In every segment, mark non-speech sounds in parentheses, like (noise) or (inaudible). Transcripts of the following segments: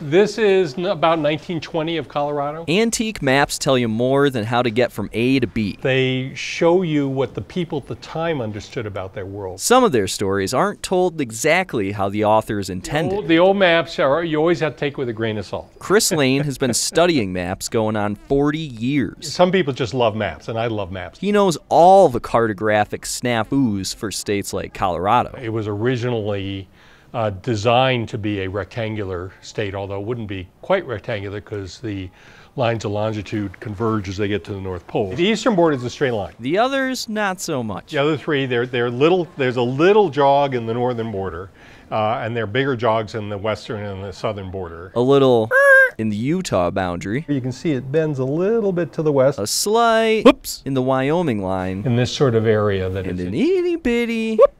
This is about 1920 of Colorado. Antique maps tell you more than how to get from A to B. They show you what the people at the time understood about their world. Some of their stories aren't told exactly how the authors intended. The old, the old maps are you always have to take with a grain of salt. Chris (laughs) Lane has been studying maps going on 40 years. Some people just love maps, and I love maps. He knows all the cartographic snafus for states like Colorado. It was originally uh, designed to be a rectangular state, although it wouldn't be quite rectangular because the lines of longitude converge as they get to the North Pole. The eastern border is a straight line. The others, not so much. The other three, they're, they're little, there's a little jog in the northern border, uh, and there are bigger jogs in the western and the southern border. A little. In the Utah boundary. You can see it bends a little bit to the west. A slight. Whoops. In the Wyoming line. In this sort of area that and an itty bitty. Whoop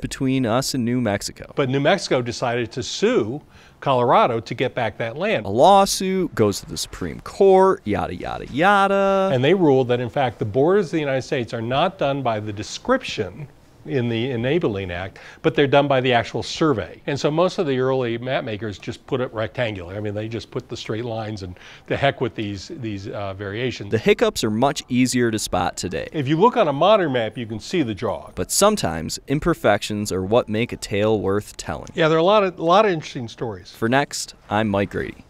between us and New Mexico. But New Mexico decided to sue Colorado to get back that land. A lawsuit goes to the Supreme Court, yada, yada, yada. And they ruled that, in fact, the borders of the United States are not done by the description in the Enabling Act, but they're done by the actual survey. And so most of the early map makers just put it rectangular. I mean, they just put the straight lines and the heck with these, these uh, variations. The hiccups are much easier to spot today. If you look on a modern map, you can see the jog. But sometimes imperfections are what make a tale worth telling. Yeah, there are a lot of, a lot of interesting stories. For next, I'm Mike Grady.